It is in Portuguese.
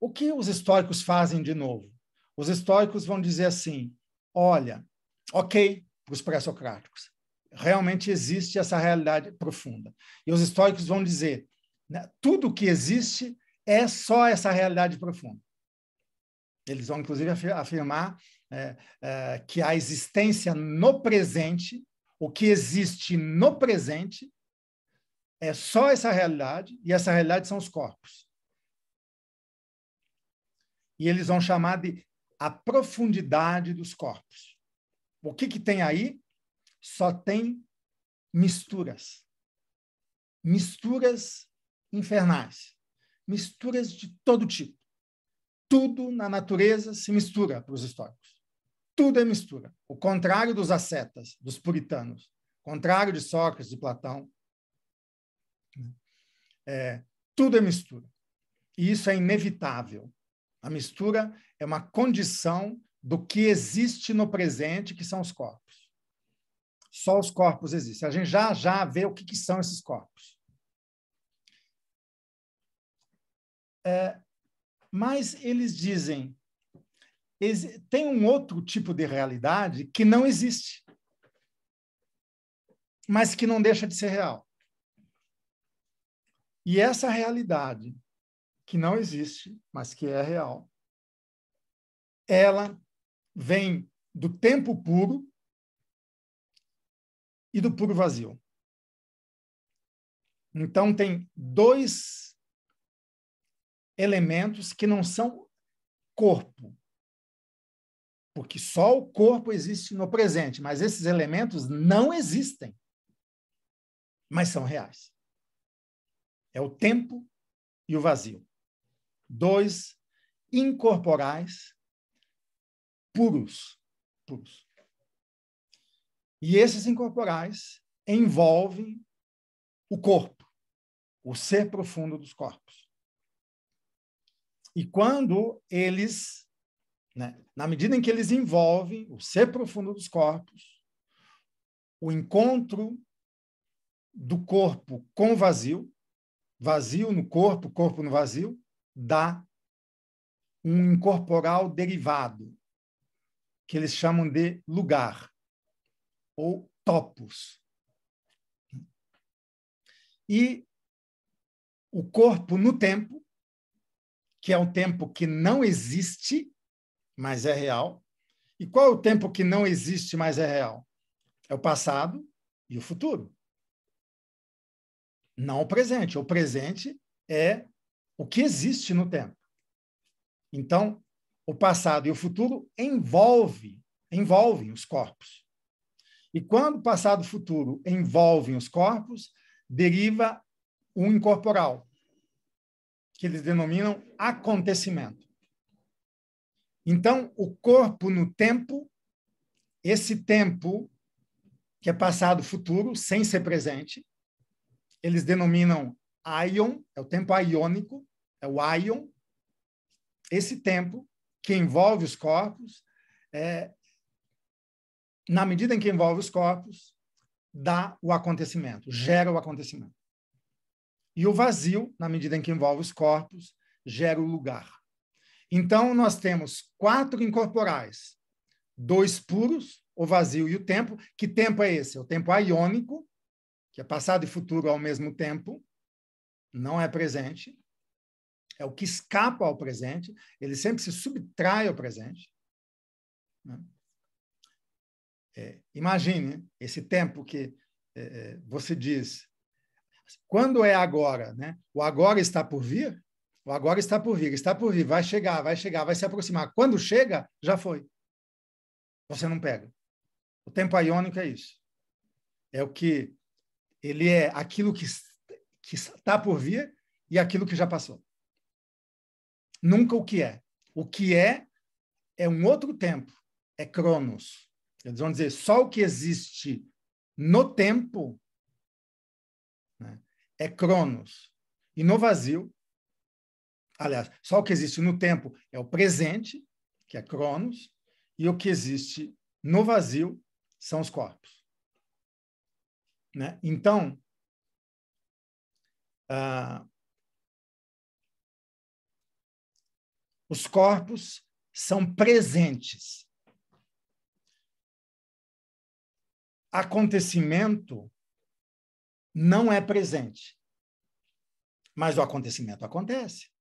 O que os históricos fazem de novo? Os históricos vão dizer assim: olha, ok, os pré-socráticos, realmente existe essa realidade profunda. E os históricos vão dizer: né, tudo que existe é só essa realidade profunda. Eles vão, inclusive, afirmar é, é, que a existência no presente, o que existe no presente, é só essa realidade, e essa realidade são os corpos e eles vão chamar de a profundidade dos corpos. O que, que tem aí? Só tem misturas. Misturas infernais. Misturas de todo tipo. Tudo na natureza se mistura para os históricos. Tudo é mistura. O contrário dos ascetas, dos puritanos, contrário de Sócrates, de Platão. É, tudo é mistura. E isso é inevitável. A mistura é uma condição do que existe no presente, que são os corpos. Só os corpos existem. A gente já já vê o que, que são esses corpos. É, mas eles dizem tem um outro tipo de realidade que não existe, mas que não deixa de ser real. E essa realidade que não existe, mas que é real, ela vem do tempo puro e do puro vazio. Então, tem dois elementos que não são corpo, porque só o corpo existe no presente, mas esses elementos não existem, mas são reais. É o tempo e o vazio. Dois, incorporais, puros, puros. E esses incorporais envolvem o corpo, o ser profundo dos corpos. E quando eles, né, na medida em que eles envolvem o ser profundo dos corpos, o encontro do corpo com o vazio, vazio no corpo, corpo no vazio, dá um incorporal derivado, que eles chamam de lugar, ou topos. E o corpo no tempo, que é um tempo que não existe, mas é real. E qual é o tempo que não existe, mas é real? É o passado e o futuro. Não o presente. O presente é o que existe no tempo. Então, o passado e o futuro envolve, envolvem os corpos. E quando passado e futuro envolvem os corpos, deriva o um incorporal, que eles denominam acontecimento. Então, o corpo no tempo, esse tempo que é passado futuro, sem ser presente, eles denominam aion, é o tempo iônico, é o ion, esse tempo que envolve os corpos, é, na medida em que envolve os corpos, dá o acontecimento, gera o acontecimento. E o vazio, na medida em que envolve os corpos, gera o lugar. Então, nós temos quatro incorporais: dois puros, o vazio e o tempo. Que tempo é esse? É o tempo iônico, que é passado e futuro ao mesmo tempo, não é presente é o que escapa ao presente, ele sempre se subtrai ao presente. Né? É, imagine esse tempo que é, é, você diz, quando é agora? Né? O agora está por vir? O agora está por vir, está por vir, vai chegar, vai chegar, vai se aproximar. Quando chega, já foi. Você não pega. O tempo iônico é isso. É o que ele é aquilo que, que está por vir e aquilo que já passou nunca o que é. O que é é um outro tempo, é Cronos. Eles vão dizer só o que existe no tempo né, é Cronos. E no vazio, aliás, só o que existe no tempo é o presente, que é Cronos, e o que existe no vazio são os corpos. Né? Então, uh, Os corpos são presentes. Acontecimento não é presente, mas o acontecimento acontece.